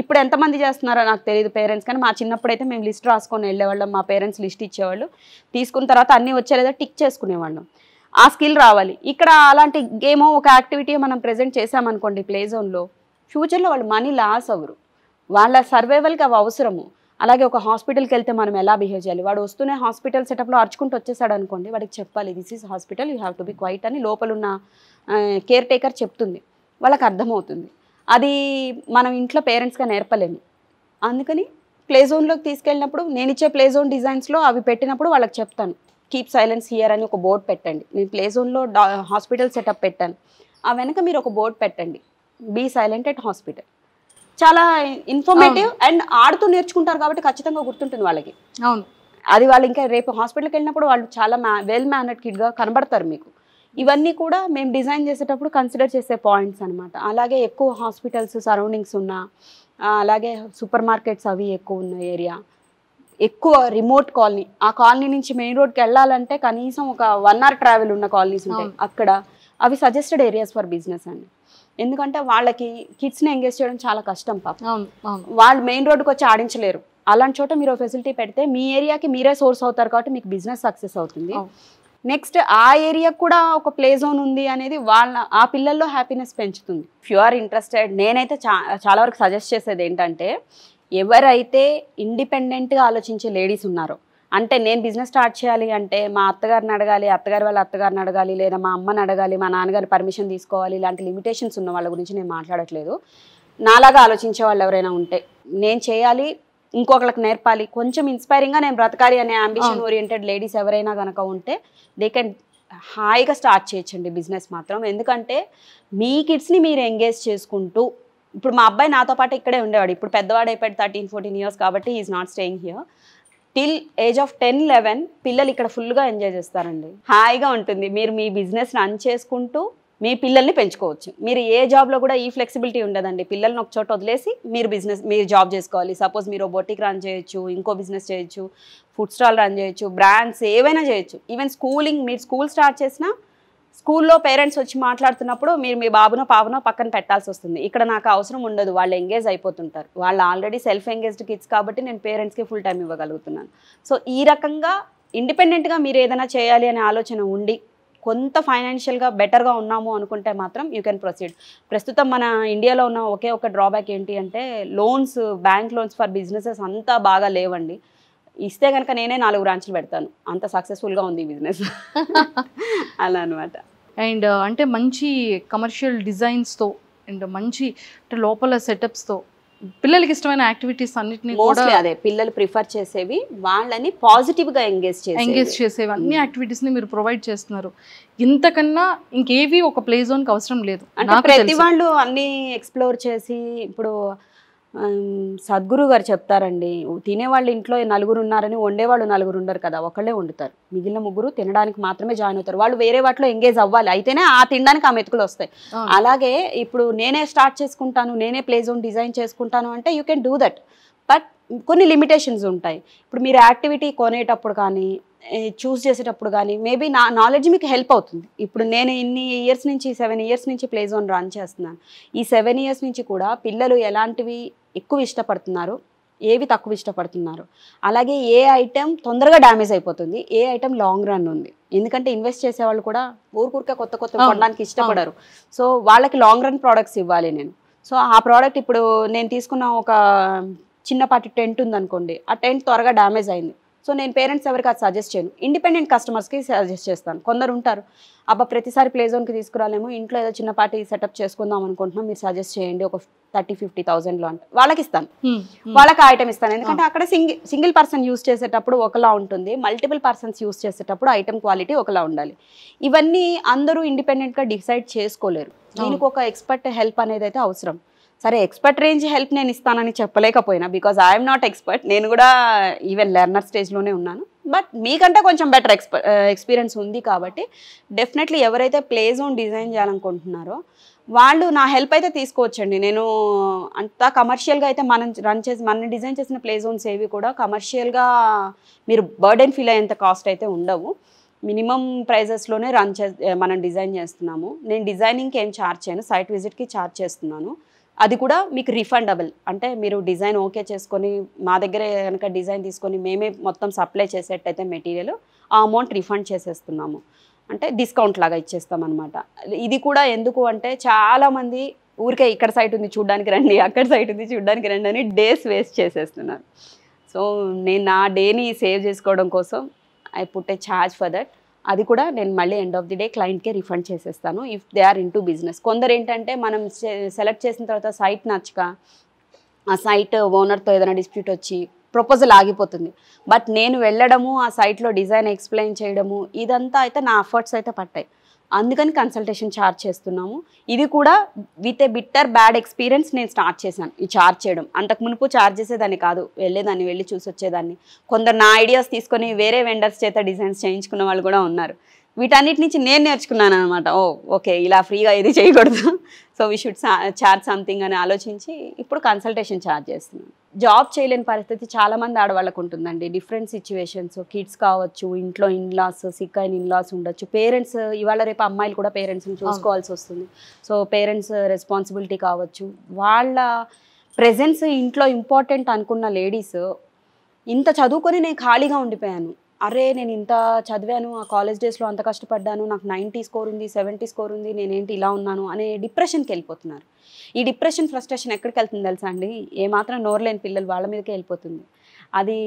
ఇప్పుడు ఎంతమంది చేస్తున్నారో నాకు తెలియదు పేరెంట్స్ కానీ మా చిన్నప్పుడైతే మేము లిస్ట్ రాసుకొని వెళ్ళేవాళ్ళం మా పేరెంట్స్ లిస్ట్ ఇచ్చేవాళ్ళు తీసుకున్న తర్వాత అన్నీ వచ్చేలేదో టిక్ చేసుకునేవాళ్ళం ఆ స్కిల్ రావాలి ఇక్కడ అలాంటి గేమో ఒక యాక్టివిటీ మనం ప్రజెంట్ చేసామనుకోండి ప్లే జోన్లో ఫ్యూచర్లో వాళ్ళు మనీ లాస్ అవ్వరు వాళ్ళ సర్వైవల్కి అవి అవసరము అలాగే ఒక హాస్పిటల్కి వెళ్తే మనం ఎలా బిహేవ్ చేయాలి వాడు వస్తూనే హాస్పిటల్ సెటప్లో అర్చుకుంటూ వచ్చేసాడు అనుకోండి వాడికి చెప్పాలి this is hospital you have to be quiet అని లోపలున్న కేర్ టేకర్ చెప్తుంది వాళ్ళకి అర్థమవుతుంది అది మనం ఇంట్లో పేరెంట్స్గా నేర్పలేము అందుకని ప్లే జోన్లోకి తీసుకెళ్ళినప్పుడు నేను ఇచ్చే ప్లే జోన్ డిజైన్స్లో అవి పెట్టినప్పుడు వాళ్ళకి చెప్తాను కీప్ సైలెన్స్ హియర్ అని ఒక బోర్డు పెట్టండి నేను ప్లే జోన్లో హాస్పిటల్ సెటప్ పెట్టాను ఆ వెనక మీరు ఒక బోర్డు పెట్టండి బీ సైలెంట్ అట్ హాస్పిటల్ చాలా ఇన్ఫర్మేటివ్ అండ్ ఆడుతూ నేర్చుకుంటారు కాబట్టి ఖచ్చితంగా గుర్తుంటుంది వాళ్ళకి అవును అది వాళ్ళు ఇంకా రేపు హాస్పిటల్కి వెళ్ళినప్పుడు వాళ్ళు చాలా వెల్ మేనర్డ్ కిడ్గా కనబడతారు మీకు ఇవన్నీ కూడా మేము డిజైన్ చేసేటప్పుడు కన్సిడర్ చేసే పాయింట్స్ అనమాట అలాగే ఎక్కువ హాస్పిటల్స్ సరౌండింగ్స్ ఉన్న అలాగే సూపర్ మార్కెట్స్ అవి ఎక్కువ ఉన్న ఏరియా ఎక్కువ రిమోట్ కాలనీ ఆ కాలనీ నుంచి మెయిన్ రోడ్కి వెళ్ళాలంటే కనీసం ఒక వన్ అవర్ ట్రావెల్ ఉన్న కాలనీస్ ఉంటాయి అక్కడ అవి సజెస్టెడ్ ఏరియాస్ ఫర్ బిజినెస్ అండి ఎందుకంటే వాళ్ళకి కిడ్స్ని ఎంగేజ్ చేయడం చాలా కష్టం పాప వాళ్ళు మెయిన్ రోడ్కి వచ్చి ఆడించలేరు అలాంటి చోట మీరు ఫెసిలిటీ పెడితే మీ ఏరియాకి మీరే సోర్స్ అవుతారు కాబట్టి మీకు బిజినెస్ సక్సెస్ అవుతుంది నెక్స్ట్ ఆ ఏరియా కూడా ఒక ప్లే జోన్ ఉంది అనేది వాళ్ళ ఆ పిల్లల్లో హ్యాపీనెస్ పెంచుతుంది ఫ్యూఆర్ ఇంట్రెస్టెడ్ నేనైతే చాలా వరకు సజెస్ట్ చేసేది ఏంటంటే ఎవరైతే ఇండిపెండెంట్గా ఆలోచించే లేడీస్ ఉన్నారో అంటే నేను బిజినెస్ స్టార్ట్ చేయాలి అంటే మా అత్తగారిని అడగాలి అత్తగారి వాళ్ళ అత్తగారిని అడగాలి లేదా మా అమ్మని అడగాలి మా నాన్నగారి పర్మిషన్ తీసుకోవాలి ఇలాంటి లిమిటేషన్స్ ఉన్న వాళ్ళ గురించి నేను మాట్లాడట్లేదు నాలాగా ఆలోచించే వాళ్ళు ఎవరైనా ఉంటే నేను చేయాలి ఇంకొకళ్ళకి నేర్పాలి కొంచెం ఇన్స్పైరింగ్గా నేను బ్రతకాలి అనే అంబిషన్ ఓరియంటెడ్ లేడీస్ ఎవరైనా కనుక ఉంటే దే కెన్ హాయిగా స్టార్ట్ చేయొచ్చండి బిజినెస్ మాత్రం ఎందుకంటే మీ కిడ్స్ని మీరు ఎంగేజ్ చేసుకుంటూ ఇప్పుడు మా అబ్బాయి నాతో పాటు ఇక్కడే ఉండేవాడు ఇప్పుడు పెద్దవాడు అయిపోయాడు థర్టీన్ ఫోర్టీన్ ఇయర్స్ కాబట్టి is not staying here till age of ten eleven పిల్లలు ఇక్కడ ఫుల్గా ఎంజాయ్ చేస్తారండి హాయిగా ఉంటుంది మీరు మీ బిజినెస్ రన్ చేసుకుంటూ మీ పిల్లల్ని పెంచుకోవచ్చు మీరు ఏ జాబ్లో కూడా ఈ ఫ్లెక్సిబిలిటీ ఉండదండి పిల్లల్ని ఒక చోట వదిలేసి మీరు బిజినెస్ మీరు జాబ్ చేసుకోవాలి సపోజ్ మీరు బోటిక్ రన్ చేయొచ్చు ఇంకో బిజినెస్ చేయొచ్చు ఫుడ్ స్టాల్ రన్ చేయొచ్చు బ్రాండ్స్ ఏవైనా చేయొచ్చు ఈవెన్ స్కూలింగ్ మీరు స్కూల్ స్టార్ట్ చేసినా స్కూల్లో పేరెంట్స్ వచ్చి మాట్లాడుతున్నప్పుడు మీరు మీ బాబునో పాపనో పక్కన పెట్టాల్సి వస్తుంది ఇక్కడ నాకు అవసరం ఉండదు వాళ్ళు ఎంగేజ్ అయిపోతుంటారు వాళ్ళు ఆల్రెడీ సెల్ఫ్ ఎంగేజ్డ్ కిడ్స్ కాబట్టి నేను పేరెంట్స్కి ఫుల్ టైం ఇవ్వగలుగుతున్నాను సో ఈ రకంగా ఇండిపెండెంట్గా మీరు ఏదైనా చేయాలి అనే ఆలోచన ఉండి కొంత ఫైనాన్షియల్గా బెటర్గా ఉన్నాము అనుకుంటే మాత్రం యూ కెన్ ప్రొసీడ్ ప్రస్తుతం మన ఇండియాలో ఉన్న ఒకే ఒక డ్రాబ్యాక్ ఏంటి అంటే loans bank loans for businesses అంతా బాగా లేవండి ఇస్తే కనుక నేనే నాలుగు బ్రాంచ్లు పెడతాను అంత సక్సెస్ఫుల్గా ఉంది బిజినెస్ అలా అనమాట అండ్ అంటే మంచి కమర్షియల్ డిజైన్స్తో అండ్ మంచి అంటే లోపల సెటప్స్తో పిల్లలకి ఇష్టమైన యాక్టివిటీస్ అన్నిటిని కూడా అదే పిల్లలు ప్రిఫర్ చేసేవి వాళ్ళని పాజిటివ్ గా ఎంగేజ్ చేసి ఎంగేజ్ చేసేవి అన్ని యాక్టివిటీస్ని ని మీరు ప్రొవైడ్ చేస్తున్నారు ఇంతకన్నా ఇంకేవి ఒక ప్లే జోన్ కి అవసరం లేదు ప్రతి వాళ్ళు అన్ని ఎక్స్ప్లోర్ చేసి ఇప్పుడు సద్గురు గారు చెప్తారండి తినేవాళ్ళు ఇంట్లో నలుగురు ఉన్నారని వండేవాళ్ళు నలుగురు ఉండరు కదా ఒకళ్ళే వండుతారు మిగిలిన ముగ్గురు తినడానికి మాత్రమే జాయిన్ అవుతారు వాళ్ళు వేరే వాటిలో ఎంగేజ్ అవ్వాలి అయితేనే ఆ తినడానికి ఆ మెతుకులు వస్తాయి అలాగే ఇప్పుడు నేనే స్టార్ట్ చేసుకుంటాను నేనే ప్లే జోన్ డిజైన్ చేసుకుంటాను అంటే you can do that but కొన్ని లిమిటేషన్స్ ఉంటాయి ఇప్పుడు మీరు యాక్టివిటీ కొనేటప్పుడు కానీ చూస్ చేసేటప్పుడు కానీ మేబీ నా నాలెడ్జ్ మీకు హెల్ప్ అవుతుంది ఇప్పుడు నేను ఇన్ని ఇయర్స్ నుంచి సెవెన్ ఇయర్స్ నుంచి ప్లే జోన్ రన్ చేస్తున్నాను ఈ సెవెన్ ఇయర్స్ నుంచి కూడా పిల్లలు ఎలాంటివి ఎక్కువ ఇష్టపడుతున్నారు ఏవి తక్కువ ఇష్టపడుతున్నారు అలాగే ఏ ఐటెం తొందరగా డ్యామేజ్ అయిపోతుంది ఏ ఐటెం లాంగ్ రన్ ఉంది ఎందుకంటే ఇన్వెస్ట్ చేసేవాళ్ళు కూడా ఊరుకూరికే కొత్త కొత్త కొనడానికి ఇష్టపడరు సో వాళ్ళకి లాంగ్ రన్ ప్రోడక్ట్స్ ఇవ్వాలి నేను సో ఆ ప్రోడక్ట్ ఇప్పుడు నేను తీసుకున్న ఒక చిన్నపాటి టెంట్ ఉందనుకోండి ఆ టెంట్ త్వరగా డ్యామేజ్ అయింది సో నేను పేరెంట్స్ ఎవరికి అది సజెస్ట్ చేయను ఇండిపెండెంట్ కస్టమర్స్కి సజెస్ట్ చేస్తాను కొందరు ఉంటారు అబ్బా ప్రతిసారి ప్లే జోన్కి తీసుకురాలేము ఇంట్లో ఏదో చిన్నపాటి సెటప్ చేసుకుందాం అనుకుంటున్నాం మీరు సజెస్ట్ చేయండి ఒక థర్టీ ఫిఫ్టీ థౌసండ్లో అంటే వాళ్ళకి ఇస్తాను వాళ్ళకి ఐటమ్ ఇస్తాను ఎందుకంటే అక్కడ సింగిల్ సింగిల్ పర్సన్ యూస్ చేసేటప్పుడు ఒకలా ఉంటుంది మల్టిపుల్ పర్సన్స్ యూస్ చేసేటప్పుడు ఐటమ్ క్వాలిటీ ఒకలా ఉండాలి ఇవన్నీ అందరూ ఇండిపెండెంట్గా డిసైడ్ చేసుకోలేరు దీనికి ఒక ఎక్స్పర్ట్ హెల్ప్ అనేది అయితే అవసరం సరే ఎక్స్పర్ట్ రేంజ్ హెల్ప్ నేను ఇస్తానని చెప్పలేకపోయినా బికాజ్ ఐఎమ్ నాట్ ఎక్స్పర్ట్ నేను కూడా ఈవెన్ లెర్నర్ స్టేజ్లోనే ఉన్నాను బట్ మీకంటే కొంచెం బెటర్ ఎక్స్ప ఎక్స్పీరియన్స్ ఉంది కాబట్టి డెఫినెట్లీ ఎవరైతే ప్లే జోన్ డిజైన్ చేయాలనుకుంటున్నారో వాళ్ళు నా హెల్ప్ అయితే తీసుకోవచ్చండి నేను అంత కమర్షియల్గా అయితే మనం రన్ చేసి మన డిజైన్ చేసిన ప్లే జోన్స్ ఏవి కూడా కమర్షియల్గా మీరు బర్డెన్ ఫీల్ అయ్యేంత కాస్ట్ అయితే ఉండవు మినిమం ప్రైజెస్లోనే రన్ చే మనం డిజైన్ చేస్తున్నాము నేను డిజైనింగ్కి ఏం ఛార్జ్ చేయను సైట్ విజిట్కి ఛార్జ్ చేస్తున్నాను అది కూడా మీకు రిఫండబుల్ అంటే మీరు డిజైన్ ఓకే చేసుకొని మా దగ్గరే కనుక డిజైన్ తీసుకొని మేమే మొత్తం సప్లై చేసేటైతే మెటీరియల్ ఆ అమౌంట్ రిఫండ్ చేసేస్తున్నాము అంటే డిస్కౌంట్ లాగా ఇచ్చేస్తాం అనమాట ఇది కూడా ఎందుకు అంటే చాలామంది ఊరికే ఇక్కడ సైట్ ఉంది చూడ్డానికి రండి అక్కడ సైట్ ఉంది చూడ్డానికి రండి అని డేస్ వేస్ట్ చేసేస్తున్నారు సో నేను నా డేని సేవ్ చేసుకోవడం కోసం I put a charge for that అది కూడా నేను మళ్ళీ ఎండ్ ఆఫ్ ది డే క్లయింట్కే రిఫండ్ చేసేస్తాను if they are in business కొందరు ఏంటంటే మనం సెలెక్ట్ చేసిన తర్వాత సైట్ నచ్చక ఆ సైట్ ఓనర్తో ఏదైనా డిస్ప్యూట్ వచ్చి ప్రపోజల్ ఆగిపోతుంది బట్ నేను వెళ్ళడము ఆ సైట్లో డిజైన్ ఎక్స్ప్లెయిన్ చేయడము ఇదంతా అయితే నా ఎఫర్ట్స్ అయితే పట్టాయి అందుకని కన్సల్టేషన్ ఛార్జ్ చేస్తున్నాము ఇది కూడా with a bitter bad experience నేను స్టార్ట్ చేశాను ఈ ఛార్జ్ చేయడం అంతకు మునుపు ఛార్జ్ చేసేదాన్ని కాదు వెళ్ళేదాన్ని వెళ్ళి చూసి వచ్చేదాన్ని కొందరు నా ఐడియాస్ తీసుకొని వేరే వెండర్స్ చేత డిజైన్స్ చేయించుకున్న వాళ్ళు కూడా ఉన్నారు వీటన్నిటి నుంచి నేను నేర్చుకున్నాను అనమాట ఓ ఓకే ఇలా ఫ్రీగా ఇది చేయకూడదు so we should charge something అని ఆలోచించి ఇప్పుడు కన్సల్టేషన్ ఛార్జ్ చేస్తున్నాను జాబ్ చేయలేని పరిస్థితి చాలామంది ఆడవాళ్ళకు ఉంటుందండి డిఫరెంట్ సిచ్యువేషన్స్ కిడ్స్ కావచ్చు ఇంట్లో ఇన్లాస్ సిక్ అయిన ఇన్లాస్ ఉండొచ్చు పేరెంట్స్ ఇవాళ రేపు అమ్మాయిలు కూడా పేరెంట్స్ని చూసుకోవాల్సి వస్తుంది సో పేరెంట్స్ రెస్పాన్సిబిలిటీ కావచ్చు వాళ్ళ ప్రెజెన్స్ ఇంట్లో ఇంపార్టెంట్ అనుకున్న లేడీస్ ఇంత చదువుకొని నేను ఖాళీగా ఉండిపోయాను అరే నేను ఇంత చదివాను ఆ కాలేజ్ డేస్లో అంత కష్టపడ్డాను నాకు నైంటీ స్కోర్ ఉంది సెవెంటీ స్కోర్ ఉంది నేనేంటి ఇలా ఉన్నాను అనే డిప్రెషన్కి వెళ్ళిపోతున్నారు ఈ డిప్రెషన్ ఫ్రస్ట్రేషన్ ఎక్కడికి వెళ్తుంది తెలుసా అండి ఏమాత్రం నోరలేని పిల్లలు వాళ్ళ మీదకే వెళ్ళిపోతుంది అది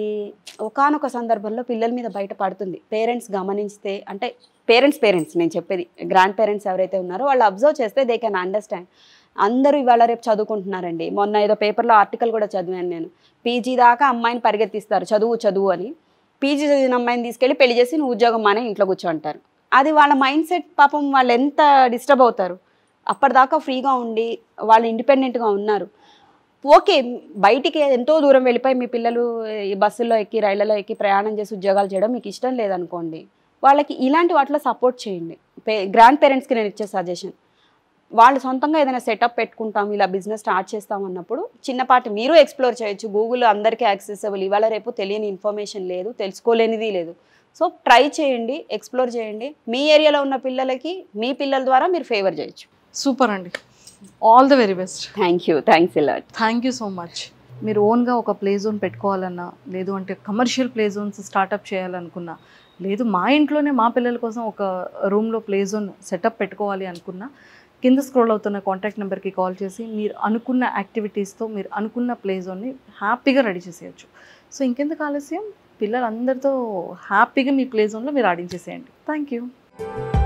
ఒకనొక సందర్భంలో పిల్లల మీద బయట పడుతుంది పేరెంట్స్ గమనిస్తే అంటే పేరెంట్స్ పేరెంట్స్ నేను చెప్పేది గ్రాండ్ పేరెంట్స్ ఎవరైతే ఉన్నారో వాళ్ళు అబ్జర్వ్ చేస్తే దే కెన్ అండర్స్టాండ్ అందరూ ఇవాళ రేపు చదువుకుంటున్నారండి మొన్న ఏదో పేపర్లో ఆర్టికల్ కూడా చదివాను నేను పీజీ దాకా అమ్మాయిని పరిగెత్తిస్తారు చదువు చదువు అని పీజీ చదివిన అమ్మాయిని తీసుకెళ్ళి పెళ్లి చేసి నువ్వు ఉద్యోగం మానే ఇంట్లో కూర్చోంటారు అది వాళ్ళ మైండ్ సెట్ పాపం వాళ్ళు ఎంత డిస్టర్బ్ అవుతారు అప్పటిదాకా ఫ్రీగా ఉండి వాళ్ళు ఇండిపెండెంట్గా ఉన్నారు ఓకే బయటికి ఎంతో దూరం వెళ్ళిపోయి మీ పిల్లలు ఈ బస్సుల్లో ఎక్కి రైళ్లలో ఎక్కి ప్రయాణం చేసి ఉద్యోగాలు చేయడం మీకు ఇష్టం లేదనుకోండి వాళ్ళకి ఇలాంటి వాటిలో సపోర్ట్ చేయండి గ్రాండ్ పేరెంట్స్కి నేను ఇచ్చే సజెషన్ వాళ్ళు సొంతంగా ఏదైనా సెటప్ పెట్టుకుంటాం ఇలా బిజినెస్ స్టార్ట్ చేస్తాం అన్నప్పుడు చిన్నపాటి మీరు ఎక్స్ప్లోర్ చేయొచ్చు గూగుల్ అందరికీ యాక్సెసబుల్ ఇవాళ రేపు తెలియని ఇన్ఫర్మేషన్ లేదు తెలుసుకోలేనిది లేదు సో ట్రై చేయండి ఎక్స్ప్లోర్ చేయండి మీ ఏరియాలో ఉన్న పిల్లలకి మీ పిల్లల ద్వారా మీరు ఫేవర్ చేయొచ్చు సూపర్ అండి all the very best thank you thanks ఇలాట్ థ్యాంక్ యూ సో మచ్ మీరు ఓన్గా ఒక ప్లే జోన్ పెట్టుకోవాలన్నా లేదు అంటే కమర్షియల్ ప్లే జోన్స్ స్టార్టప్ చేయాలనుకున్నా లేదు మా ఇంట్లోనే మా పిల్లల కోసం ఒక రూమ్లో ప్లే జోన్ సెటప్ పెట్టుకోవాలి అనుకున్నా కింద స్క్రోల్ అవుతున్న కాంటాక్ట్ నెంబర్కి కాల్ చేసి మీరు అనుకున్న యాక్టివిటీస్తో మీరు అనుకున్న ప్లే జోన్ని హ్యాపీగా రెడీ చేసేయచ్చు సో ఇంకెందుకు ఆలస్యం పిల్లలందరితో హ్యాపీగా మీ ప్లే జోన్లో మీరు ఆడించేసేయండి థ్యాంక్ యూ